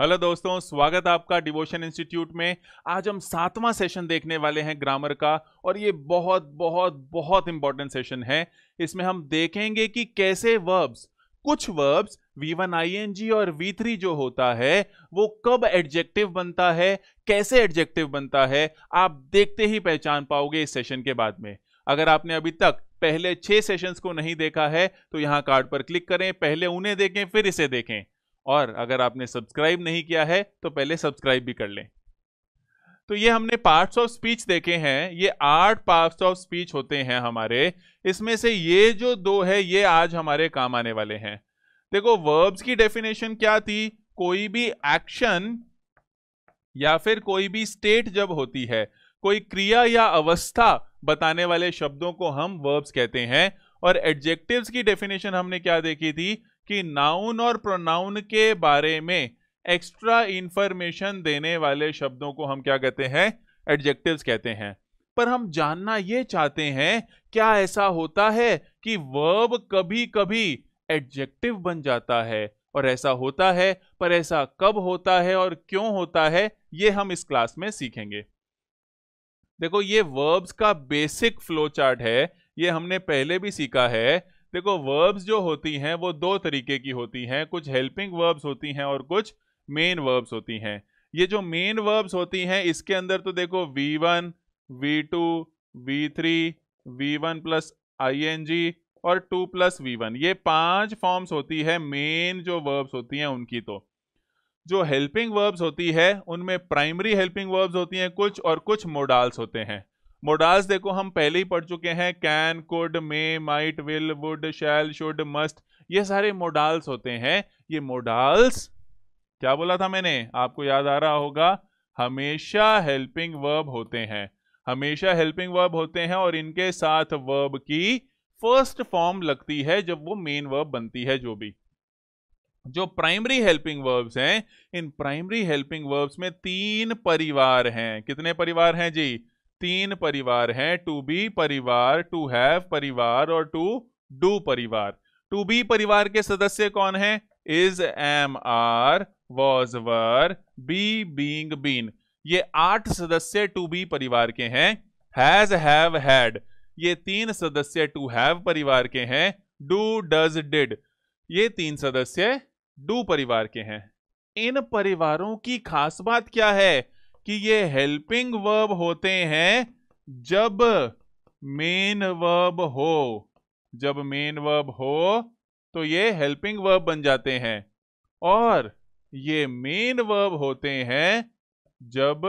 hello दोस्तों स्वागत आपका डिवोशन इंस्टीट्यूट में आज हम सातवां सेशन देखने वाले हैं ग्रामर का और ये बहुत बहुत बहुत इंपॉर्टेंट सेशन है इसमें हम देखेंगे कि कैसे वर्ब्स कुछ verbs V one I N G और वी थ्री जो होता है वो कब एडजेक्टिव बनता है कैसे एडजेक्टिव बनता है आप देखते ही पहचान पाओगे इस सेशन के बाद में अगर आपने अभी तक पहले छह सेशंस को नहीं देखा है तो यहाँ कार्ड पर क्लिक करें पहले उन्हें देखें फिर इसे देखें और अगर आपने सब्सक्राइब नहीं किया है तो पहले सब्सक्राइब भी कर लें तो ये हमने पार्ट्स ऑफ स्पीच देखे हैं ये आठ पार्ट्स ऑफ स्पीच होते हैं हमारे इसमें से ये जो दो है ये आज हमारे काम आने वाले हैं देखो वर्ब्स की डेफिनेशन क्या थी कोई भी एक्शन या फिर कोई भी स्टेट जब होती है कोई क्रिया या अवस्था बताने वाले शब्दों को हम वर्ब्स कहते हैं और एडजेक्टिव्स की डेफिनेशन हमने क्या देखी थी कि नाउन और प्रोनाउन के बारे में एक्स्ट्रा इंफॉर्मेशन देने वाले शब्दों को हम क्या कहते हैं एडजेक्टिव्स कहते हैं पर हम जानना ये चाहते हैं क्या ऐसा होता है कि वर्ब कभी कभी एडजेक्टिव बन जाता है और ऐसा होता है पर ऐसा कब होता है और क्यों होता है ये हम इस क्लास में सीखेंगे देखो ये वर्ब्स का बेसिक फ्लो चार्ट है ये हमने पहले भी सीखा है देखो वर्ब्स जो होती हैं वो दो तरीके की होती हैं कुछ हेल्पिंग वर्ब्स होती हैं और कुछ मेन वर्ब्स होती हैं ये जो मेन वर्ब्स होती हैं इसके अंदर तो देखो V one V two V three V one plus I N G और टू प्लस वी वन ये पांच फॉर्म्स होती है मेन जो वर्ब्स होती हैं उनकी तो जो हेल्पिंग वर्ब्स होती है उनमें प्राइमरी हेल्पिंग वर्ब्स होती हैं कुछ और कुछ मोडाल्स होते हैं मोडाल्स देखो हम पहले ही पढ़ चुके हैं can could may might will would shall should must ये सारे मोडाल्स होते हैं ये मोडाल्स क्या बोला था मैंने आपको याद आ रहा होगा हमेशा हेल्पिंग वर्ब होते हैं हमेशा हेल्पिंग वर्ब होते हैं और इनके साथ वर्ब की फर्स्ट फॉर्म लगती है जब वो मेन वर्ब बनती है जो भी जो प्राइमरी हेल्पिंग वर्ब्स हैं इन प्राइमरी हेल्पिंग वर्ब्स में तीन परिवार हैं कितने परिवार हैं जी तीन परिवार हैं टू बी परिवार टू हैव परिवार और टू डू परिवार टू बी परिवार के सदस्य कौन हैं is am are was were be being been ये आठ सदस्य टू बी परिवार के हैं हैज हैव हैड ये तीन सदस्य टू हैव परिवार के हैं डू डज डिड ये तीन सदस्य डू परिवार के हैं इन परिवारों की खास बात क्या है कि ये हेल्पिंग वर्ब होते हैं जब मेन वर्ब हो जब मेन वर्ब हो तो ये हेल्पिंग वर्ब बन जाते हैं और ये मेन वर्ब होते हैं जब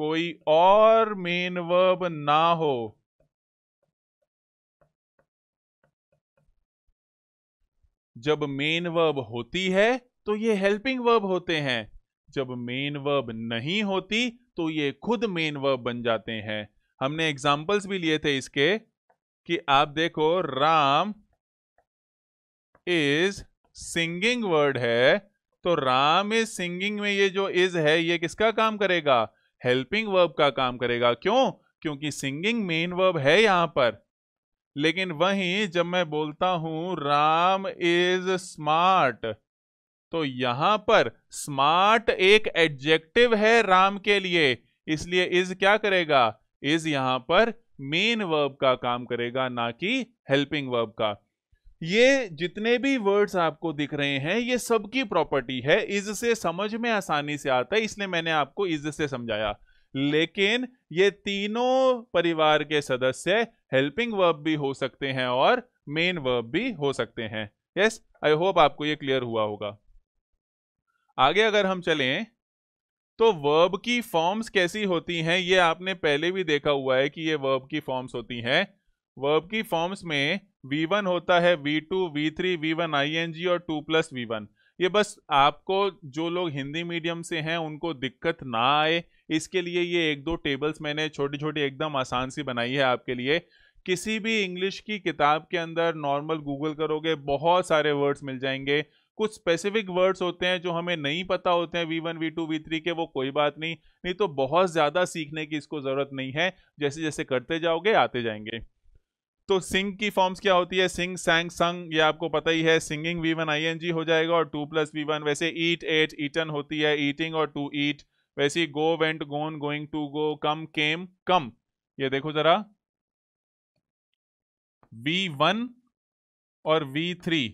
कोई और मेन वर्ब ना हो जब मेन वर्ब होती है तो ये हेल्पिंग वर्ब होते हैं जब मेन वर्ब नहीं होती तो ये खुद मेन वर्ब बन जाते हैं हमने एग्जाम्पल्स भी लिए थे इसके कि आप देखो राम इज सिंगिंग वर्ड है तो राम इज सिंगिंग में ये जो इज है ये किसका काम करेगा हेल्पिंग वर्ब का काम करेगा क्यों क्योंकि सिंगिंग मेन वर्ब है यहां पर लेकिन वहीं जब मैं बोलता हूं राम इज स्मार्ट तो यहां पर स्मार्ट एक एडजेक्टिव है राम के लिए इसलिए इज क्या करेगा इज यहां पर मेन वर्ब का काम करेगा ना कि हेल्पिंग वर्ब का ये जितने भी वर्ड्स आपको दिख रहे हैं ये सबकी प्रॉपर्टी है इज से समझ में आसानी से आता है इसलिए मैंने आपको इज से समझाया लेकिन ये तीनों परिवार के सदस्य हेल्पिंग वर्ब भी हो सकते हैं और मेन वर्ब भी हो सकते हैं यस आई होप आपको ये क्लियर हुआ होगा आगे अगर हम चलें तो वर्ब की फॉर्म्स कैसी होती हैं ये आपने पहले भी देखा हुआ है कि ये वर्ब की फॉर्म्स होती हैं वर्ब की फॉर्म्स में V1 होता है V2, V3, V1 ING और 2 प्लस वन ये बस आपको जो लोग हिंदी मीडियम से हैं उनको दिक्कत ना आए इसके लिए ये एक दो टेबल्स मैंने छोटी छोटी एकदम आसान सी बनाई है आपके लिए किसी भी इंग्लिश की किताब के अंदर नॉर्मल गूगल करोगे बहुत सारे वर्ड्स मिल जाएंगे कुछ स्पेसिफिक वर्ड्स होते हैं जो हमें नहीं पता होते हैं V one V two V three के वो कोई बात नहीं नहीं तो बहुत ज़्यादा सीखने की इसको ज़रूरत नहीं है जैसे जैसे करते जाओगे आते जाएंगे तो सिंग की फॉर्म्स क्या होती है सिंग सैंग संग ये आपको पता ही है singing V one I N G हो जाएगा और टू प्लस वी वन वैसे ईट एट ईटन होती है ईटिंग और टू ईट वैसे go went gone going to go come came come ये देखो जरा वी वन और वी थ्री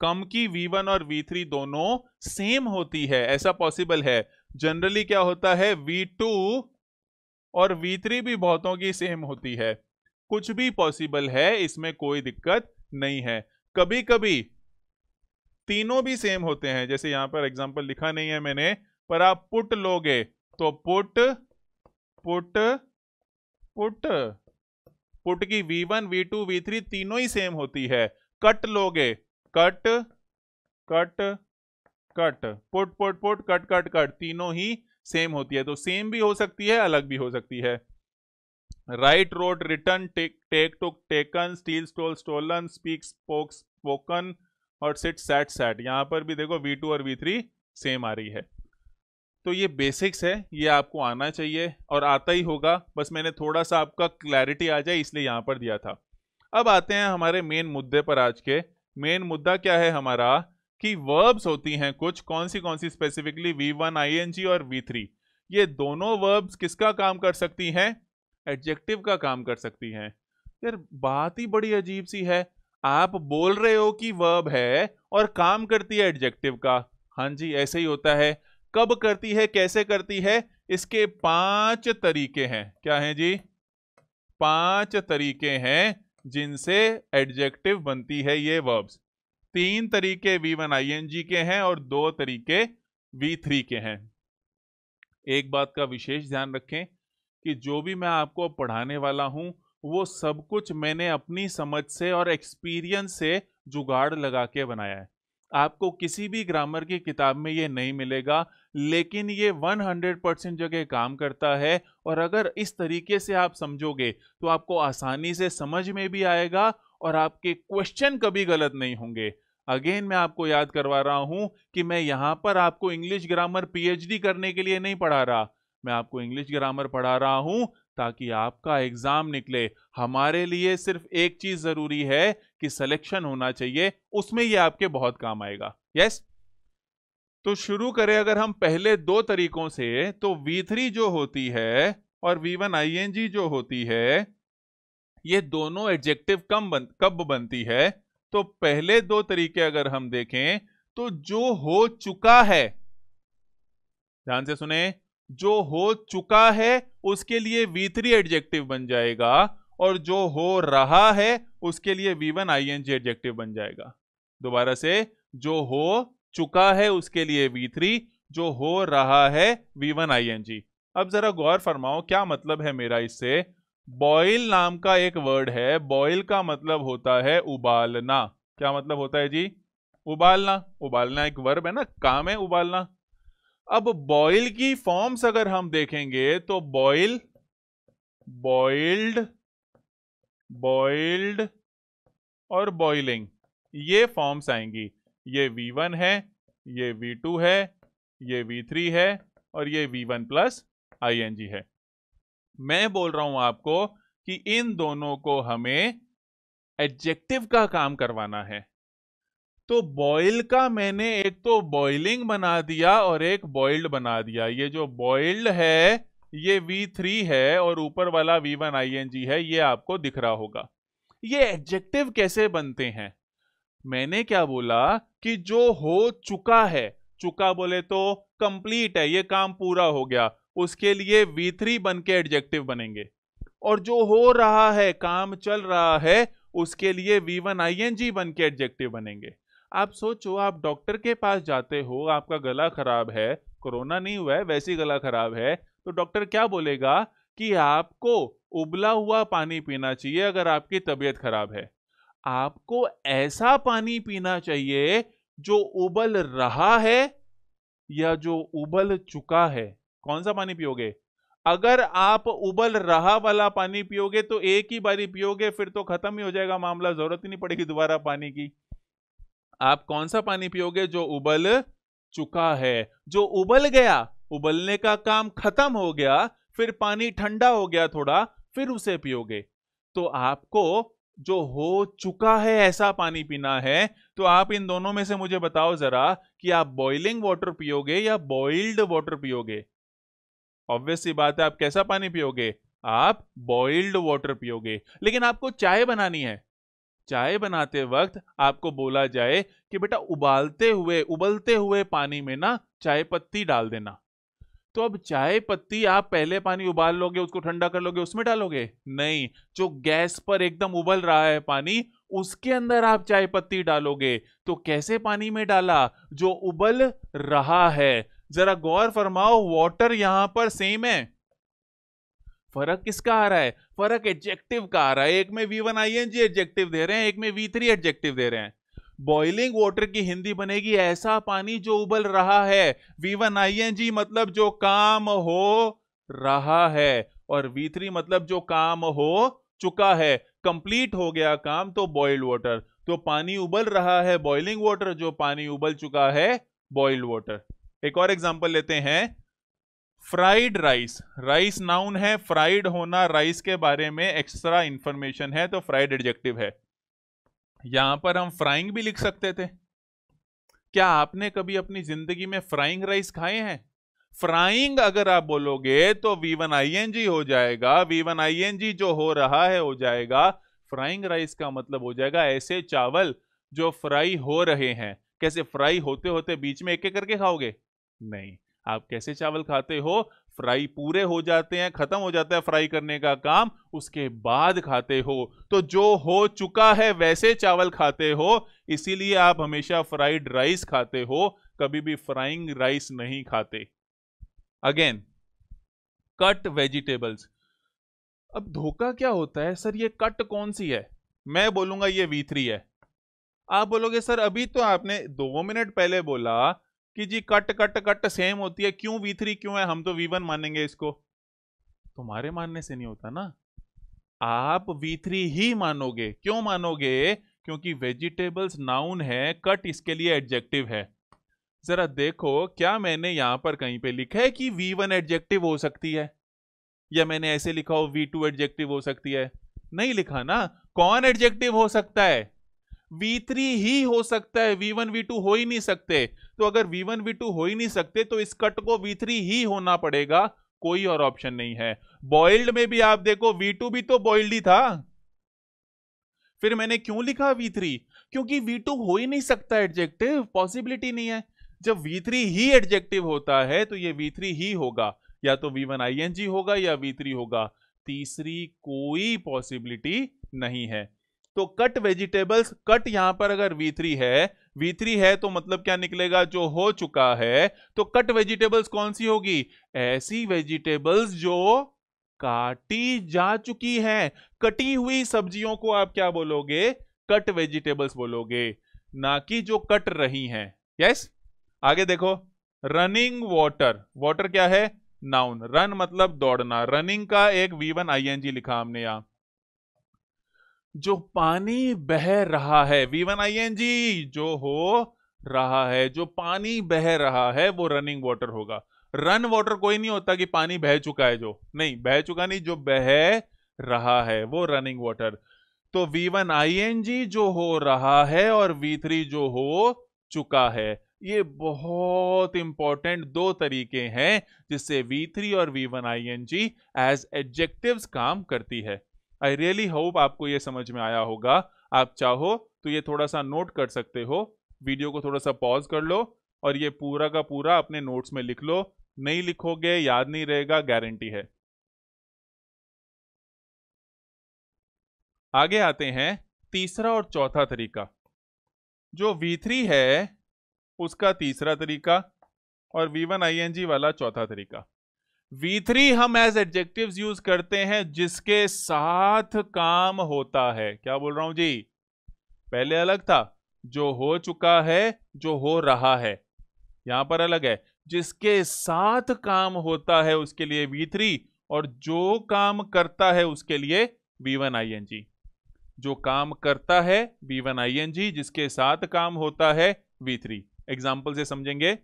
कम की V1 और V3 दोनों सेम होती है ऐसा पॉसिबल है जनरली क्या होता है V2 और V3 भी बहुतों की सेम होती है कुछ भी पॉसिबल है इसमें कोई दिक्कत नहीं है कभी कभी तीनों भी सेम होते हैं जैसे यहां पर एग्जाम्पल लिखा नहीं है मैंने पर आप पुट लोगे तो पुट पुट पुट पुट की V1, V2, V3 तीनों ही सेम होती है कट लोगे cut cut cut put put put cut cut cut तीनों ही सेम होती है तो सेम भी हो सकती है अलग भी हो सकती है write wrote written take took taken steal stole stolen speak spoke spoken और सिट सेट सेट यहां पर भी देखो वी टू और वी थ्री सेम आ रही है तो ये बेसिक्स है ये आपको आना चाहिए और आता ही होगा बस मैंने थोड़ा सा आपका क्लैरिटी आ जाए इसलिए यहां पर दिया था अब आते हैं हमारे मेन मुद्दे पर आज के मेन मुद्दा क्या है हमारा कि वर्ब्स होती हैं कुछ कौन सी कौन सी specifically V one I N G और वी थ्री ये दोनों वर्ब्स किसका काम कर सकती हैं एडजेक्टिव का काम कर सकती हैं यार बात ही बड़ी अजीब सी है आप बोल रहे हो कि वर्ब है और काम करती है एडजेक्टिव का हाँ जी ऐसे ही होता है कब करती है कैसे करती है इसके पांच तरीके हैं क्या हैं जी पांच तरीके हैं जिनसे एडजेक्टिव बनती है ये वर्ब्स तीन तरीके V one I N G के हैं और दो तरीके वी थ्री के हैं एक बात का विशेष ध्यान रखें कि जो भी मैं आपको पढ़ाने वाला हूं वो सब कुछ मैंने अपनी समझ से और एक्सपीरियंस से जुगाड़ लगा के बनाया है आपको किसी भी ग्रामर की किताब में ये नहीं मिलेगा लेकिन ये 100 परसेंट जगह काम करता है और अगर इस तरीके से आप समझोगे तो आपको आसानी से समझ में भी आएगा और आपके क्वेश्चन कभी गलत नहीं होंगे अगेन मैं आपको याद करवा रहा हूं कि मैं यहां पर आपको इंग्लिश ग्रामर पीएचडी करने के लिए नहीं पढ़ा रहा मैं आपको इंग्लिश ग्रामर पढ़ा रहा हूं ताकि आपका एग्जाम निकले हमारे लिए सिर्फ एक चीज जरूरी है कि सिलेक्शन होना चाहिए उसमें ये आपके बहुत काम आएगा यस तो शुरू करें अगर हम पहले दो तरीकों से तो V3 जो होती है और V1 ING जो होती है ये दोनों एडजेक्टिव कम बन, कब बनती है तो पहले दो तरीके अगर हम देखें तो जो हो चुका है ध्यान से सुने जो हो चुका है उसके लिए वी थ्री एडजेक्टिव बन जाएगा और जो हो रहा है उसके लिए V one I N G adjective बन जाएगा दोबारा से जो हो चुका है उसके लिए वी थ्री जो हो रहा है V one I N G अब जरा गौर फरमाओ क्या मतलब है मेरा इससे बॉयल नाम का एक वर्ड है बॉयल का मतलब होता है उबालना क्या मतलब होता है जी उबालना उबालना एक वर्ब है ना काम है उबालना अब बॉइल की फॉर्म्स अगर हम देखेंगे तो बॉइल बॉइल्ड बॉइल्ड और बॉइलिंग ये फॉर्म्स आएंगी ये V1 है ये V2 है ये V3 है और ये V1 प्लस आई है मैं बोल रहा हूं आपको कि इन दोनों को हमें एडजेक्टिव का काम करवाना है तो बॉइल का मैंने एक तो बॉइलिंग बना दिया और एक बॉइल्ड बना दिया ये जो बॉइल्ड है ये V3 है और ऊपर वाला V1 ING है ये आपको दिख रहा होगा ये एडजेक्टिव कैसे बनते हैं मैंने क्या बोला कि जो हो चुका है चुका बोले तो कंप्लीट है ये काम पूरा हो गया उसके लिए V3 बन के एडजेक्टिव बनेंगे और जो हो रहा है काम चल रहा है उसके लिए V1 ING बन के एडजेक्टिव बनेंगे आप सोचो आप डॉक्टर के पास जाते हो आपका गला खराब है कोरोना नहीं हुआ है वैसे गला खराब है तो डॉक्टर क्या बोलेगा कि आपको उबला हुआ पानी पीना चाहिए अगर आपकी तबीयत खराब है आपको ऐसा पानी पीना चाहिए जो उबल रहा है या जो उबल चुका है कौन सा पानी पियोगे अगर आप उबल रहा वाला पानी पियोगे तो एक ही बारी पियोगे फिर तो खत्म ही हो जाएगा मामला जरूरत ही नहीं पड़ेगी दोबारा पानी की आप कौन सा पानी पियोगे जो उबल चुका है जो उबल गया उबलने का काम खत्म हो गया फिर पानी ठंडा हो गया थोड़ा फिर उसे पियोगे तो आपको जो हो चुका है ऐसा पानी पीना है तो आप इन दोनों में से मुझे बताओ जरा कि आप बॉइलिंग वाटर पियोगे या बॉइल्ड वाटर पियोगे ऑब्वियस सी बात है आप कैसा पानी पियोगे आप बॉइल्ड वाटर पियोगे लेकिन आपको चाय बनानी है चाय बनाते वक्त आपको बोला जाए कि बेटा उबालते हुए उबलते हुए पानी में ना चाय पत्ती डाल देना तो अब चाय पत्ती आप पहले पानी उबाल लोगे उसको ठंडा कर लोगे उसमें डालोगे नहीं जो गैस पर एकदम उबल रहा है पानी उसके अंदर आप चाय पत्ती डालोगे तो कैसे पानी में डाला जो उबल रहा है जरा गौर फरमाओ वाटर यहां पर सेम है फर्क किसका आ रहा है फर्क एडजेक्टिव का आ रहा है एक में V one I N G adjective दे रहे हैं एक में वी थ्री एडजेक्टिव दे रहे हैं बॉइलिंग वाटर की हिंदी बनेगी ऐसा पानी जो उबल रहा है V one I N G मतलब जो काम हो रहा है और वी थ्री मतलब जो काम हो चुका है कंप्लीट हो गया काम तो बॉइल्ड वाटर तो पानी उबल रहा है बॉइलिंग वाटर जो पानी उबल चुका है बॉइल्ड वाटर एक और एग्जाम्पल लेते हैं फ्राइड राइस राइस नाउन है फ्राइड होना राइस के बारे में एक्स्ट्रा इंफॉर्मेशन है तो फ्राइड एडजेक्टिव है यहां पर हम फ्राइंग भी लिख सकते थे क्या आपने कभी अपनी जिंदगी में फ्राइंग राइस खाए हैं फ्राइंग अगर आप बोलोगे तो V one I N G हो जाएगा V one I N G जो हो रहा है हो जाएगा फ्राइंग राइस का मतलब हो जाएगा ऐसे चावल जो फ्राई हो रहे हैं कैसे फ्राई होते होते बीच में एक एक करके खाओगे नहीं आप कैसे चावल खाते हो फ्राई पूरे हो जाते हैं खत्म हो जाता है फ्राई करने का काम उसके बाद खाते हो तो जो हो चुका है वैसे चावल खाते हो इसीलिए आप हमेशा फ्राइड राइस खाते हो कभी भी फ्राइंग राइस नहीं खाते अगेन कट वेजिटेबल्स अब धोखा क्या होता है सर ये कट कौन सी है मैं बोलूंगा ये वी थ्री है आप बोलोगे सर अभी तो आपने दो मिनट पहले बोला कि जी कट कट कट सेम होती है क्यों वी थ्री क्यों है हम तो वी वन मानेंगे इसको तुम्हारे मानने से नहीं होता ना आप वी थ्री ही मानोगे क्यों मानोगे क्योंकि वेजिटेबल्स नाउन है कट इसके लिए एडजेक्टिव है जरा देखो क्या मैंने यहां पर कहीं पे लिखा है कि वी वन एडजेक्टिव हो सकती है या मैंने ऐसे लिखा हो वी टू एडजेक्टिव हो सकती है नहीं लिखा ना कौन एडजेक्टिव हो सकता है वी थ्री ही हो सकता है वी वन वी टू हो ही नहीं सकते तो अगर वी V2 हो ही नहीं सकते तो इस कट को थ्री ही होना पड़ेगा कोई और ऑप्शन नहीं है बॉइल्ड में भी आप देखो V2 भी तो बॉइल्ड ही था फिर मैंने क्यों लिखा V3 क्योंकि V2 हो ही नहीं सकता एडजेक्टिव पॉसिबिलिटी नहीं है जब V3 ही एडजेक्टिव होता है तो ये V3 ही होगा या तो V1 ING होगा या V3 होगा तीसरी कोई पॉसिबिलिटी नहीं है तो कट वेजिटेबल्स कट यहां पर अगर V3 है V3 है तो मतलब क्या निकलेगा जो हो चुका है तो कट वेजिटेबल्स कौन सी होगी ऐसी वेजिटेबल्स जो काटी जा चुकी है कटी हुई सब्जियों को आप क्या बोलोगे कट वेजिटेबल्स बोलोगे ना कि जो कट रही हैं यस आगे देखो रनिंग वॉटर वॉटर क्या है नाउन रन मतलब दौड़ना रनिंग का एक वी वन आई लिखा हमने यहां जो पानी बह रहा है V one I N G जो हो रहा है जो पानी बह रहा है वो रनिंग वाटर होगा रन वाटर कोई नहीं होता कि पानी बह चुका है जो नहीं बह चुका नहीं जो बह रहा है वो रनिंग वाटर तो V one I N G जो हो रहा है और वी थ्री जो हो चुका है ये बहुत इंपॉर्टेंट दो तरीके हैं जिससे V3 और V1 ING एज एडजेक्टिव काम करती है आई रियली होप आपको ये समझ में आया होगा आप चाहो तो ये थोड़ा सा नोट कर सकते हो वीडियो को थोड़ा सा पॉज कर लो और ये पूरा का पूरा अपने नोट्स में लिख लो नहीं लिखोगे याद नहीं रहेगा गारंटी है आगे आते हैं तीसरा और चौथा तरीका जो V3 है उसका तीसरा तरीका और V1 ING वाला चौथा तरीका V3 हम एज एडजेक्टिव यूज करते हैं जिसके साथ काम होता है क्या बोल रहा हूं जी पहले अलग था जो हो चुका है जो हो रहा है यहां पर अलग है जिसके साथ काम होता है उसके लिए V3 और जो काम करता है उसके लिए V1 ING जो काम करता है V1 ING जिसके साथ काम होता है V3 एग्जाम्पल से समझेंगे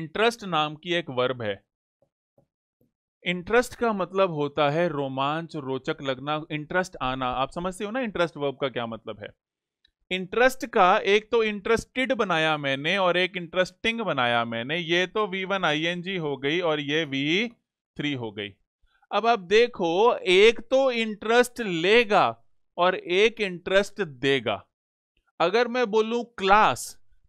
इंटरेस्ट नाम की एक वर्ब है इंटरेस्ट का मतलब होता है रोमांच रोचक लगना इंटरेस्ट आना आप समझते हो ना इंटरेस्ट वर्ब का क्या मतलब है इंटरेस्ट का एक तो इंटरेस्टेड बनाया मैंने और एक इंटरेस्टिंग बनाया मैंने ये तो V one I N G हो गई और ये वी थ्री हो गई अब आप देखो एक तो इंटरेस्ट लेगा और एक इंटरेस्ट देगा अगर मैं बोलूं क्लास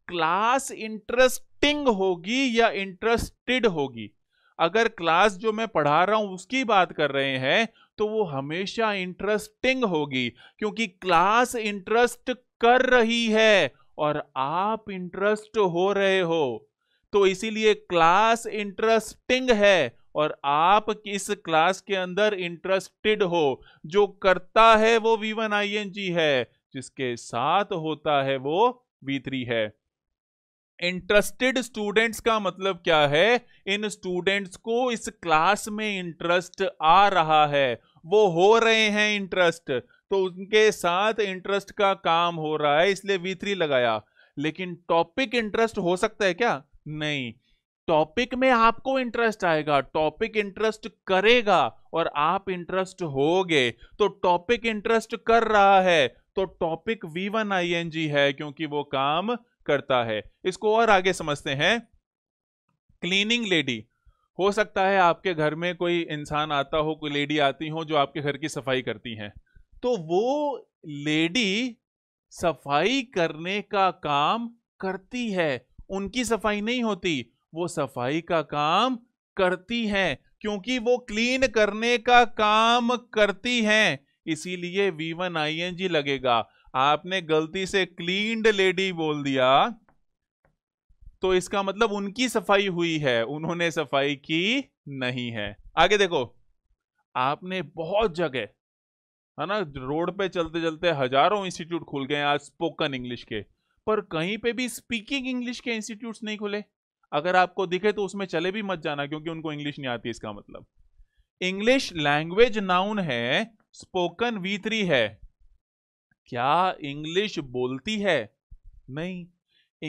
क्लास इंटरेस्टिंग होगी या इंटरेस्टेड होगी अगर क्लास जो मैं पढ़ा रहा हूं उसकी बात कर रहे हैं तो वो हमेशा इंटरेस्टिंग होगी क्योंकि क्लास इंटरेस्ट कर रही है और आप इंटरेस्ट हो रहे हो तो इसीलिए क्लास इंटरेस्टिंग है और आप इस क्लास के अंदर इंटरेस्टेड हो जो करता है वो V one I N G है जिसके साथ होता है वो वी थ्री है इंटरेस्टेड स्टूडेंट्स का मतलब क्या है इन स्टूडेंट्स को इस क्लास में इंटरेस्ट आ रहा है वो हो रहे हैं इंटरेस्ट तो उनके साथ इंटरेस्ट का काम हो रहा है इसलिए वी थ्री लगाया लेकिन टॉपिक इंटरेस्ट हो सकता है क्या नहीं टॉपिक में आपको इंटरेस्ट आएगा टॉपिक इंटरेस्ट करेगा और आप इंटरेस्ट गए तो टॉपिक इंटरेस्ट कर रहा है तो topic V one I N G है क्योंकि वो काम करता है इसको और आगे समझते हैं क्लीनिंग लेडी हो सकता है आपके घर में कोई इंसान आता हो कोई लेडी आती हो जो आपके घर की सफाई करती हैं तो वो लेडी सफाई करने का काम करती है उनकी सफाई नहीं होती वो सफाई का काम करती हैं क्योंकि वो क्लीन करने का काम करती हैं इसीलिए वी वन आई जी लगेगा आपने गलती से क्लीन लेडी बोल दिया तो इसका मतलब उनकी सफाई हुई है उन्होंने सफाई की नहीं है आगे देखो आपने बहुत जगह है ना रोड पे चलते चलते हजारों इंस्टीट्यूट खुल गए आज स्पोकन इंग्लिश के पर कहीं पे भी स्पीकिंग इंग्लिश के इंस्टीट्यूट नहीं खुले अगर आपको दिखे तो उसमें चले भी मत जाना क्योंकि उनको इंग्लिश नहीं आती इसका मतलब इंग्लिश लैंग्वेज नाउन है स्पोकन वी थ्री है क्या इंग्लिश बोलती है नहीं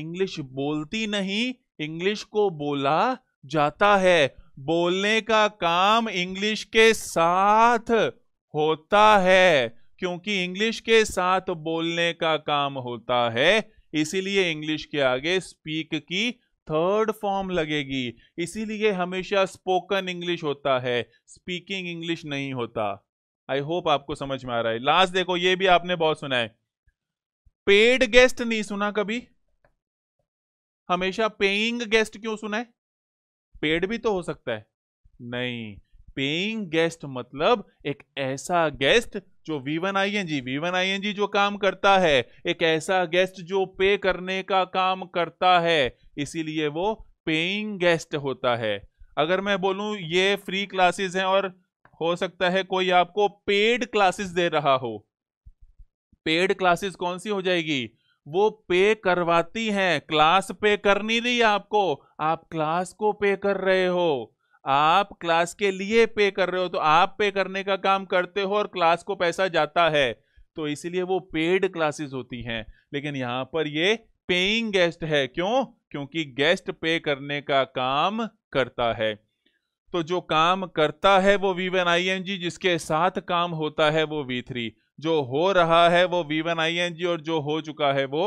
इंग्लिश बोलती नहीं इंग्लिश को बोला जाता है बोलने का काम इंग्लिश के साथ होता है क्योंकि इंग्लिश के साथ बोलने का काम होता है इसीलिए इंग्लिश के आगे स्पीक की थर्ड फॉर्म लगेगी इसीलिए हमेशा स्पोकन इंग्लिश होता है स्पीकिंग इंग्लिश नहीं होता आई होप आपको समझ में आ रहा है लास्ट देखो ये भी आपने बहुत सुना है पेड गेस्ट नहीं सुना कभी हमेशा पेइंग गेस्ट क्यों सुना है पेड भी तो हो सकता है नहीं पेइंग गेस्ट मतलब एक ऐसा गेस्ट जो वीवन आई एन जी जो काम करता है एक ऐसा गेस्ट जो पे करने का काम करता है इसीलिए वो पेइंग गेस्ट होता है अगर मैं बोलूं ये फ्री क्लासेस हैं और हो सकता है कोई आपको पेड क्लासेस दे रहा हो पेड क्लासेस कौन सी हो जाएगी वो पे करवाती हैं क्लास पे करनी नहीं आपको आप क्लास को पे कर रहे हो आप क्लास के लिए पे कर रहे हो तो आप पे करने का काम करते हो और क्लास को पैसा जाता है तो इसलिए वो पेड क्लासेस होती हैं लेकिन यहां पर ये पेइंग गेस्ट है क्यों क्योंकि गेस्ट पे करने का काम करता है तो जो काम करता है वो V one I N G जिसके साथ काम होता है वो वी थ्री जो हो रहा है वो V one I N G और जो हो चुका है वो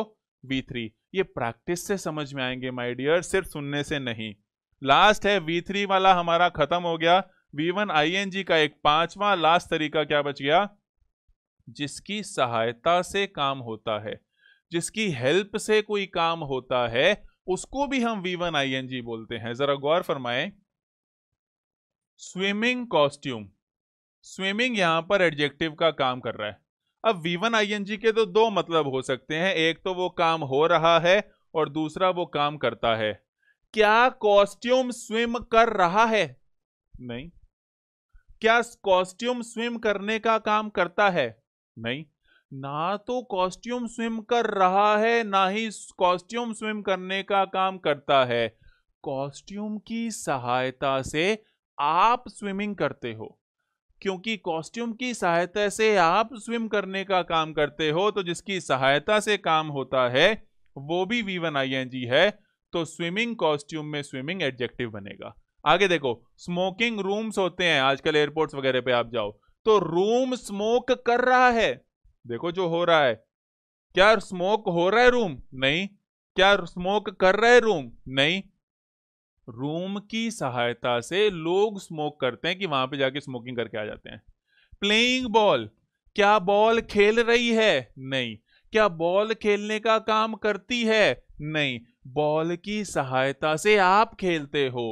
वी थ्री ये प्रैक्टिस से समझ में आएंगे माय डियर सिर्फ सुनने से नहीं लास्ट है वी थ्री वाला हमारा खत्म हो गया V one I N G का एक पांचवा लास्ट तरीका क्या बच गया जिसकी सहायता से काम होता है जिसकी हेल्प से कोई काम होता है उसको भी हम V one I N G बोलते हैं जरा गौर फरमाएं स्विमिंग कॉस्ट्यूम स्विमिंग यहां पर एडजेक्टिव का काम कर रहा है अब वीवन आईएनजी के तो दो मतलब हो सकते हैं एक तो वो काम हो रहा है और दूसरा वो काम करता है क्या कॉस्ट्यूम स्विम कर रहा है नहीं क्या कॉस्ट्यूम स्विम करने का काम करता है नहीं ना तो कॉस्ट्यूम स्विम कर रहा है ना ही कॉस्ट्यूम स्विम करने का काम करता है कॉस्ट्यूम की सहायता से आप स्विमिंग करते हो क्योंकि कॉस्ट्यूम की सहायता से आप स्विम करने का काम करते हो तो जिसकी सहायता से काम होता है वो भी V one I N G है तो स्विमिंग कॉस्ट्यूम में स्विमिंग एडजेक्टिव बनेगा आगे देखो स्मोकिंग रूम्स होते हैं आजकल एयरपोर्ट्स वगैरह पे आप जाओ तो रूम स्मोक कर रहा है देखो जो हो रहा है क्या स्मोक हो रहा है रूम नहीं क्या स्मोक कर रहा है रूम नहीं रूम की सहायता से लोग स्मोक करते हैं कि वहां पे जाके स्मोकिंग करके आ जाते हैं प्लेइंग बॉल क्या बॉल खेल रही है नहीं क्या बॉल खेलने का काम करती है नहीं बॉल की सहायता से आप खेलते हो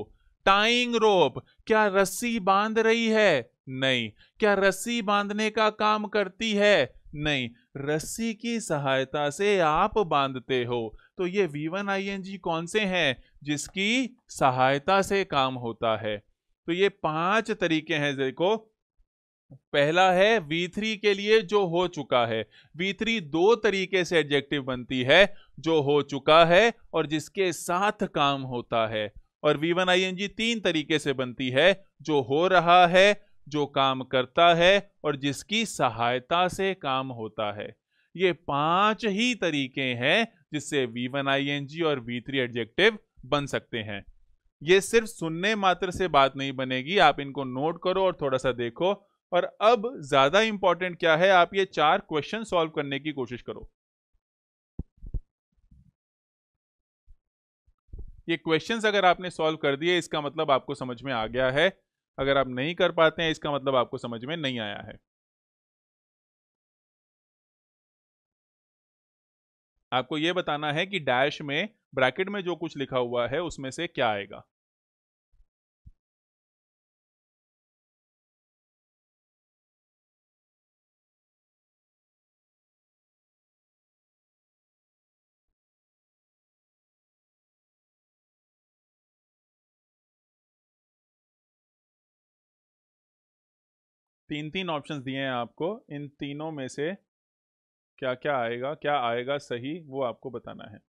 टाइंग रोप क्या रस्सी बांध रही है नहीं क्या रस्सी बांधने का काम करती है नहीं रस्सी की सहायता से आप बांधते हो तो ये V one I N G कौन से हैं जिसकी सहायता से काम होता है तो ये पांच तरीके हैं देखो पहला है V3 के लिए जो हो चुका है V3 दो तरीके से एडजेक्टिव बनती है जो हो चुका है और जिसके साथ काम होता है और V1 ING तीन तरीके से बनती है जो हो रहा है जो काम करता है और जिसकी सहायता से काम होता है ये पांच ही तरीके हैं जिससे V one I N G और वी थ्री एडजेक्टिव बन सकते हैं ये सिर्फ सुनने मात्र से बात नहीं बनेगी आप इनको नोट करो और थोड़ा सा देखो और अब ज्यादा इंपॉर्टेंट क्या है आप ये चार क्वेश्चन सॉल्व करने की कोशिश करो ये क्वेश्चंस अगर आपने सॉल्व कर दिए इसका मतलब आपको समझ में आ गया है अगर आप नहीं कर पाते हैं इसका मतलब आपको समझ में नहीं आया है आपको यह बताना है कि डैश में ब्रैकेट में जो कुछ लिखा हुआ है उसमें से क्या आएगा तीन तीन ऑप्शन दिए हैं आपको इन तीनों में से क्या क्या आएगा क्या आएगा सही वो आपको बताना है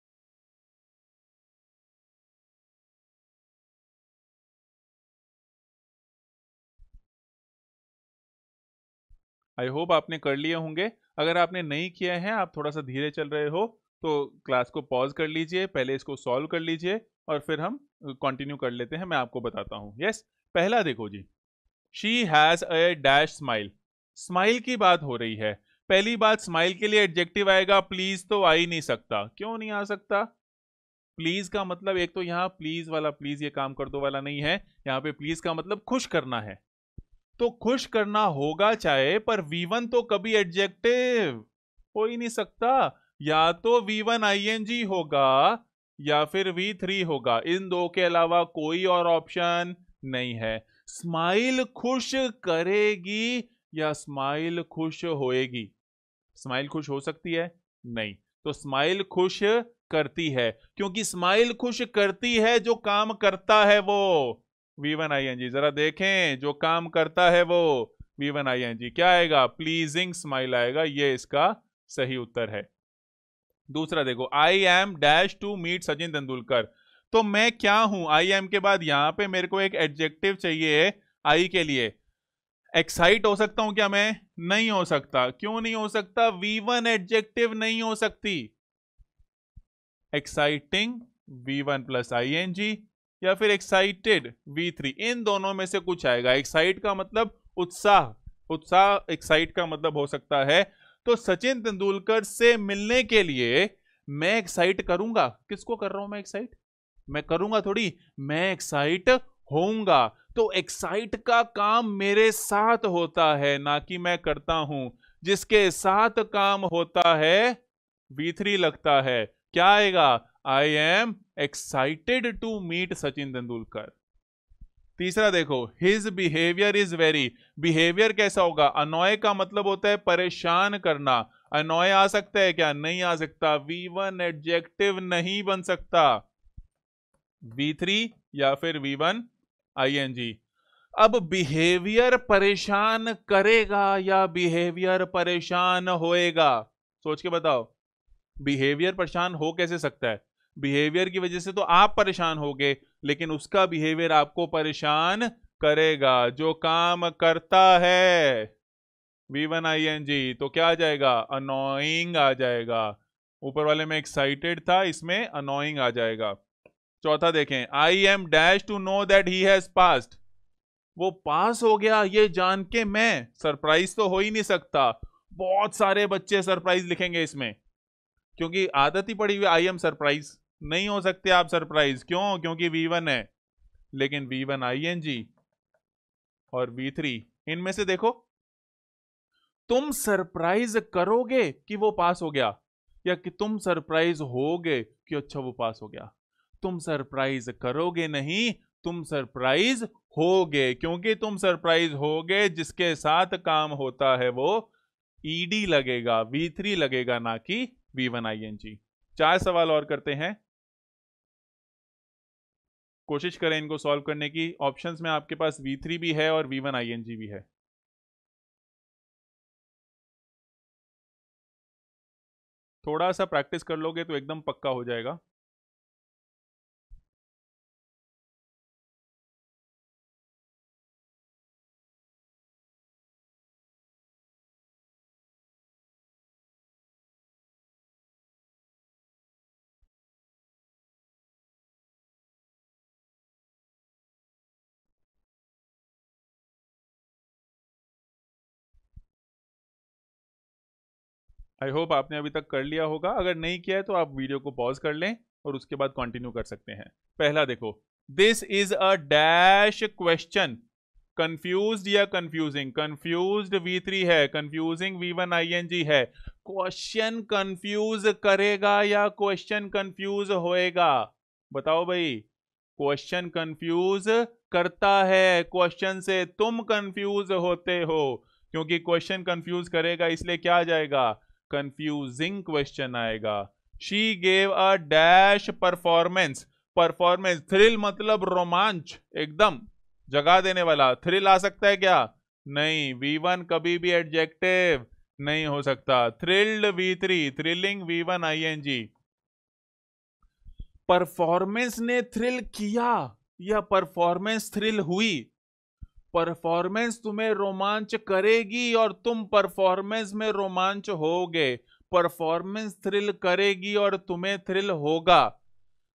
आई होप आपने कर लिए होंगे अगर आपने नहीं किया है आप थोड़ा सा धीरे चल रहे हो तो क्लास को पॉज कर लीजिए पहले इसको सॉल्व कर लीजिए और फिर हम कंटिन्यू कर लेते हैं मैं आपको बताता हूँ यस पहला देखो जी she has a dash smile smile की बात हो रही है पहली बात स्माइल के लिए एडजेक्टिव आएगा प्लीज तो आ ही नहीं सकता क्यों नहीं आ सकता प्लीज का मतलब एक तो यहां प्लीज वाला प्लीज ये काम कर दो वाला नहीं है यहां पे प्लीज का मतलब खुश करना है तो खुश करना होगा चाहे पर वीवन तो कभी एडजेक्टिव हो ही नहीं सकता या तो वीवन आईएनजी होगा या फिर वी थ्री होगा इन दो के अलावा कोई और ऑप्शन नहीं है स्माइल खुश करेगी या स्माइल खुश होएगी स्माइल खुश हो सकती है नहीं तो स्माइल खुश करती है क्योंकि स्माइल खुश करती है जो काम करता है वो V one I N G जरा देखें जो काम करता है वो V one I N G क्या आएगा प्लीजिंग स्माइल आएगा ये इसका सही उत्तर है दूसरा देखो I am dash to meet Sachin Tendulkar तो मैं क्या हूं आई एम के बाद यहां पे मेरे को एक एडजेक्टिव चाहिए आई के लिए एक्साइट हो सकता हूं क्या मैं नहीं हो सकता क्यों नहीं हो सकता वी वन एडजेक्टिव नहीं हो सकती exciting V one plus I N G या फिर एक्साइटेड वी थ्री इन दोनों में से कुछ आएगा एक्साइट का मतलब उत्साह उत्साह एक्साइट का मतलब हो सकता है तो सचिन तेंदुलकर से मिलने के लिए मैं एक्साइट करूंगा किसको कर रहा हूं मैं एक्साइट मैं करूंगा थोड़ी मैं एक्साइट होऊंगा तो एक्साइट का काम मेरे साथ होता है ना कि मैं करता हूं जिसके साथ काम होता है बीथरी लगता है क्या आएगा I am excited to meet Sachin Tendulkar तीसरा देखो his behaviour is very behaviour कैसा होगा अनॉय का मतलब होता है परेशान करना अनॉय आ सकता है क्या नहीं आ सकता वी वन एडजेक्टिव नहीं बन सकता v3 या फिर v1 ing अब बिहेवियर परेशान करेगा या बिहेवियर परेशान होएगा सोच के बताओ बिहेवियर परेशान हो कैसे सकता है बिहेवियर की वजह से तो आप परेशान होगे लेकिन उसका बिहेवियर आपको परेशान करेगा जो काम करता है V one I N G तो क्या आ जाएगा अनोइंग आ जाएगा ऊपर वाले में एक्साइटेड था इसमें अनोइंग आ जाएगा चौथा देखें I am dash to know that he has passed वो पास हो गया ये जान के मैं सरप्राइज तो हो ही नहीं सकता बहुत सारे बच्चे सरप्राइज लिखेंगे इसमें क्योंकि आदत ही पड़ी हुई आई एम सरप्राइज नहीं हो सकते आप सरप्राइज क्यों क्योंकि वी वन है लेकिन V one I N G और वी थ्री इनमें से देखो तुम सरप्राइज करोगे कि वो पास हो गया या कि तुम सरप्राइज होगे कि अच्छा वो पास हो गया तुम सरप्राइज करोगे नहीं तुम सरप्राइज होगे क्योंकि तुम सरप्राइज होगे जिसके साथ काम होता है वो ईडी e लगेगा वी थ्री लगेगा ना कि V one I N G चार सवाल और करते हैं कोशिश करें इनको सॉल्व करने की ऑप्शंस में आपके पास वी थ्री भी है और V one I N G भी है थोड़ा सा प्रैक्टिस कर लोगे तो एकदम पक्का हो जाएगा आई होप आपने अभी तक कर लिया होगा अगर नहीं किया है तो आप वीडियो को पॉज कर लें और उसके बाद कंटिन्यू कर सकते हैं पहला देखो this is a dash question confuse या कंफ्यूजिंग कंफ्यूज वी थ्री है confusing V one I N G है क्वेश्चन कंफ्यूज करेगा या क्वेश्चन कंफ्यूज होएगा बताओ भाई क्वेश्चन कंफ्यूज करता है क्वेश्चन से तुम कंफ्यूज होते हो क्योंकि क्वेश्चन कंफ्यूज करेगा इसलिए क्या आ जाएगा कंफ्यूजिंग क्वेश्चन आएगा she gave a dash performance performance thrill मतलब रोमांच एकदम जगा देने वाला थ्रिल आ सकता है क्या नहीं वी वन कभी भी एडजेक्टिव नहीं हो सकता thrilled V three thrilling V one I N G performance ने थ्रिल किया या परफॉर्मेंस थ्रिल हुई परफॉर्मेंस तुम्हें रोमांच करेगी और तुम परफॉर्मेंस में रोमांच होगे परफॉर्मेंस थ्रिल करेगी और तुम्हें थ्रिल होगा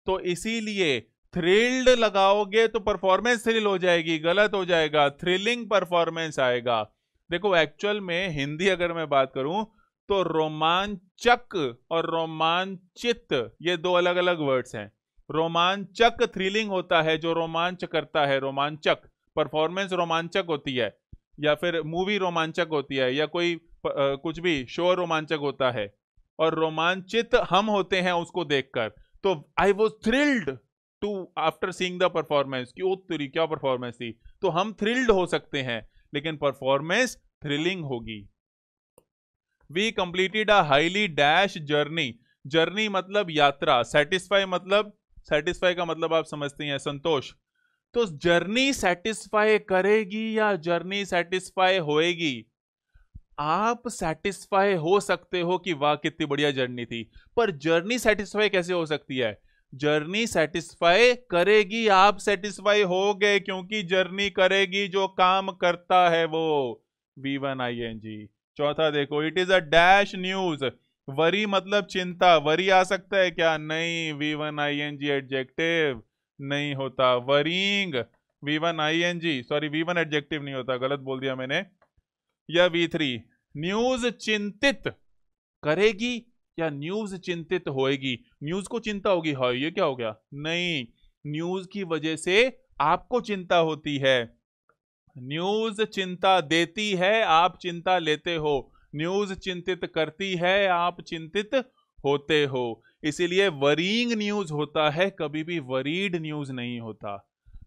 तो इसीलिए थ्रिल्ड लगाओगे तो परफॉर्मेंस थ्रिल हो जाएगी गलत हो जाएगा थ्रिलिंग परफॉर्मेंस आएगा देखो एक्चुअल में हिंदी अगर मैं बात करूं तो रोमांचक और रोमांचित ये दो अलग अलग वर्ड्स हैं रोमांचक थ्रिलिंग होता है जो रोमांच करता है रोमांचक परफॉर्मेंस रोमांचक होती है या फिर मूवी रोमांचक होती है या कोई आ, कुछ भी शो रोमांचक होता है और रोमांचित हम होते हैं उसको देखकर तो I was thrilled to after seeing the performance की ओ क्या परफॉर्मेंस थी तो हम थ्रिल्ड हो सकते हैं लेकिन परफॉर्मेंस थ्रिलिंग होगी we completed a highly dash journey journey मतलब यात्रा सेटिस्फाई मतलब सेटिस्फाई का मतलब आप समझते हैं संतोष तो जर्नी सेटिस्फाई करेगी या जर्नी सेटिस्फाई होएगी आप सेटिस्फाई हो सकते हो कि वाह कितनी बढ़िया जर्नी थी पर जर्नी सेटिस्फाई कैसे हो सकती है जर्नी सेटिस्फाई करेगी आप सेटिस्फाई हो गए क्योंकि जर्नी करेगी जो काम करता है वो V one I N G चौथा देखो it is a dash news worry मतलब चिंता वरी आ सकता है क्या नहीं V one I N G adjective नहीं होता worrying V one I N G sorry V one adjective नहीं होता गलत बोल दिया मैंने या वी थ्री न्यूज चिंतित करेगी या न्यूज चिंतित होएगी न्यूज को चिंता होगी हाँ ये क्या हो गया नहीं न्यूज की वजह से आपको चिंता होती है न्यूज चिंता देती है आप चिंता लेते हो न्यूज चिंतित करती है आप चिंतित होते हो इसीलिए वरींग न्यूज होता है कभी भी वरीड न्यूज नहीं होता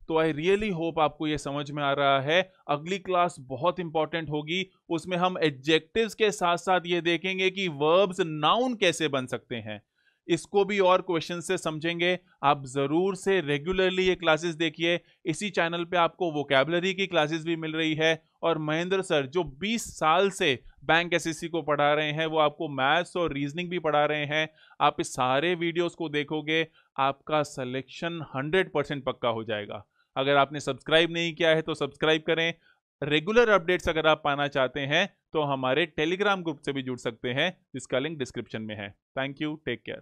तो आई रियली होप आपको यह समझ में आ रहा है अगली क्लास बहुत इंपॉर्टेंट होगी उसमें हम एडजेक्टिव्स के साथ साथ ये देखेंगे कि वर्ब्स नाउन कैसे बन सकते हैं इसको भी और क्वेश्चन से समझेंगे आप ज़रूर से रेगुलरली ये क्लासेस देखिए इसी चैनल पे आपको वोकेबलरी की क्लासेस भी मिल रही है और महेंद्र सर जो 20 साल से बैंक एसएससी को पढ़ा रहे हैं वो आपको मैथ्स और रीजनिंग भी पढ़ा रहे हैं आप इस सारे वीडियोस को देखोगे आपका सलेक्शन 100 परसेंट पक्का हो जाएगा अगर आपने सब्सक्राइब नहीं किया है तो सब्सक्राइब करें रेगुलर अपडेट्स अगर आप पाना चाहते हैं तो हमारे टेलीग्राम ग्रुप से भी जुड़ सकते हैं जिसका लिंक डिस्क्रिप्शन में है थैंक यू टेक केयर